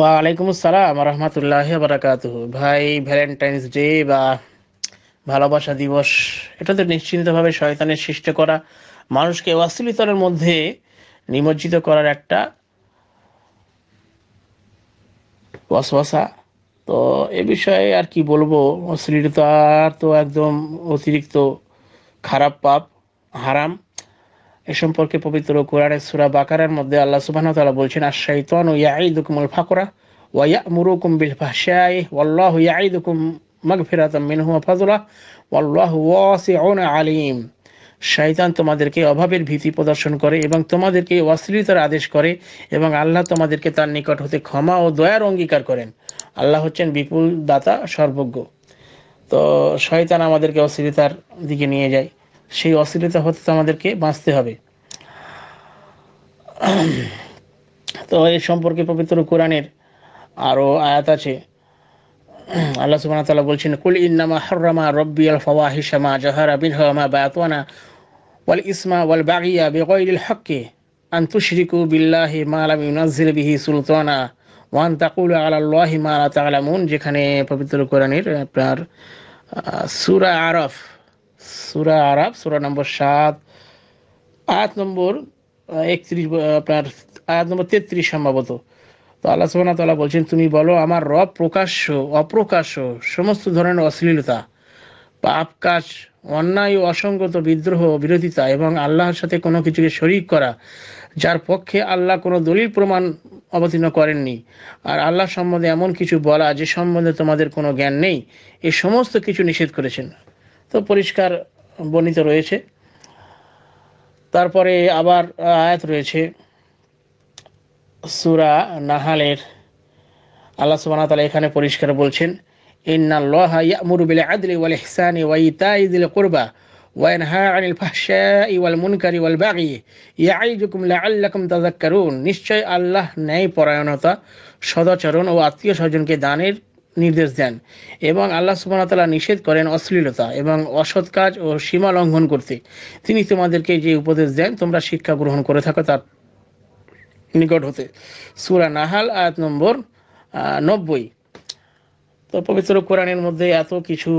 ওয়ালাইকুম আসসালাম রহমতুল্লাহ বারাকাত ভাই ভ্যালেন্টাইন্স ডে বা ভালোবাসা দিবস এটা তো নিশ্চিন্তভাবে শয়তানের সৃষ্ট করা মানুষকে অশ্লীলতার মধ্যে নিমজ্জিত করার একটা ওয়াসওয়াসা তো এ বিষয়ে আর কি বলবো অশ্লীলতা তো একদম অতিরিক্ত খারাপ পাপ হারাম এ সম্পর্কে পবিত্র কোরআনের সুরা বাকারার মধ্যে আল্লাহ সুবাহ তালা বলছেন আর আশাইতন ইয়াঈদুকুমুল ফাকরা ওয়া মুরুকুম বিল ফাহশাই ওয়াল্লাহু ইয়াঈদুকুম মাগফিরাতাম মিনহু ফাজলা ওয়াল্লাহু ওয়াসিউন আলিম শয়তান তোমাদেরকে অভাবের ভীতি প্রদর্শন করে এবং তোমাদেরকে অশ্লীলতার আদেশ করে এবং আল্লাহ তোমাদেরকে তার নিকট হতে ক্ষমা ও দয়ার অঙ্গীকার করেন আল্লাহ হচ্ছেন বিপুল দাতা সর্বজ্ঞ তো শয়তান আমাদেরকে অশ্লীলতার দিকে নিয়ে যায় সেই অশ্লীলতা হতে আমাদেরকে বাঁচতে হবে তো এ সম্পর্কে পবিত্র কোরআনের আরও আয়াত আছে আল্লাহ সুবাহ তালা বলছেন কুল ইন্নামা হররামা রব্বি আল ফওয়াহিসামা জহারা বিলহমা বাতওয়ানা ওয়াল ইসমা ওয়াল বাগিয়া বেগইল হককে আন্তুশরিকু বিল্লাহি মালাম ইউনাজিল বিহি সুলতানা ওয়ান তাকুল আলাল্লাহি মালা তালামুন যেখানে পবিত্র কোরআনের আপনার সুরা আরফ সুরা আরফ সুরা নম্বর সাত আয়াত নম্বর একত্রিশ আপনার আয়াত নম্বর তেত্রিশ সম্ভবত তো আল্লাহ সুবাহ তাল্লাহ বলছেন তুমি বলো আমার রব প্রকাশ্য অপ্রকাশ্য সমস্ত ধরনের অশ্লীলতা পাপ কাজ অন্যায় ও অসংগত বিদ্রোহ বিরোধিতা এবং আল্লাহর সাথে কোনো কিছুকে শরিক করা যার পক্ষে আল্লাহ কোনো দলিল প্রমাণ অবতীর্ণ করেননি আর আল্লাহ সম্বন্ধে এমন কিছু বলা যে সম্বন্ধে তোমাদের কোনো জ্ঞান নেই এ সমস্ত কিছু নিষেধ করেছেন তো পরিষ্কার বর্ণিত রয়েছে তারপরে আবার আয়াত রয়েছে সুরা নাহালের আল্লাহ সুবাহ তালা এখানে পরিষ্কার বলছেন ইন্নাল্লাহা ইয়ামুরু বিল আদলি ওয়ালে ইহসানি ওয়া ইতাই যিল কুরবা ওয়া ইয়ানহা আনিল ফাহশাই ওয়াল মুনকারি ওয়াল বাগি ইয়াইযুকুম লাআল্লাকুম তাযাক্কারুন নিশ্চয় আল্লাহ ন্যায় পরায়ণতা সদাচরণ ও আত্মীয় স্বজনকে দানের নির্দেশ দেন এবং আল্লাহ সুবাহতাল্লাহ নিষেধ করেন অশ্লীলতা এবং অসৎ কাজ ও সীমা লঙ্ঘন করতে তিনি তোমাদেরকে যে উপদেশ দেন তোমরা শিক্ষা গ্রহণ করে থাকো তার নিকট হতে সুরা নাহাল আয়াত নম্বর নব্বই তো পবিত্র কোরআনের মধ্যে এত কিছু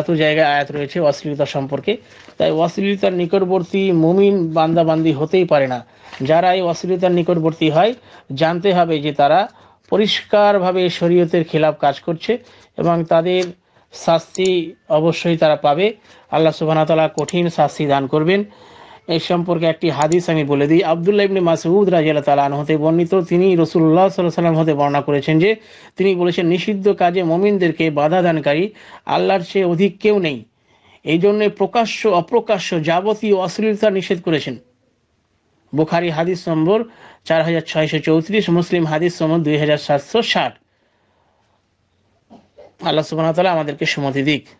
এত জায়গায় আয়াত রয়েছে অশ্লীলতা সম্পর্কে তাই অশ্লীলতার নিকটবর্তী মুমিন বান্দাবান্দি হতেই পারে না যারা এই অশ্লীলতার নিকটবর্তী হয় জানতে হবে যে তারা পরিষ্কারভাবে শরীয়তের খিলাফ কাজ করছে এবং তাদের শাস্তি অবশ্যই তারা পাবে আল্লাহ তালা কঠিন শাস্তি দান করবেন এ সম্পর্কে একটি হাদিস আমি বলে দিই আবদুল্লাহ ইবনে মাসুদ রাজিয়াল তালান হতে বর্ণিত তিনি রসুল্লাহ সাল্লাহ সাল্লাম হতে বর্ণনা করেছেন যে তিনি বলেছেন নিষিদ্ধ কাজে মমিনদেরকে বাধা দানকারী আল্লাহর চেয়ে অধিক কেউ নেই এই জন্যে প্রকাশ্য অপ্রকাশ্য যাবতীয় অশ্লীলতা নিষেধ করেছেন বুখারি হাদিস নম্বর চার হাজার ছয়শো চৌত্রিশ মুসলিম হাদিস নম্বর দুই হাজার সাতশো ষাট আল্লাহ সুবাহ আমাদেরকে সুমতি দিক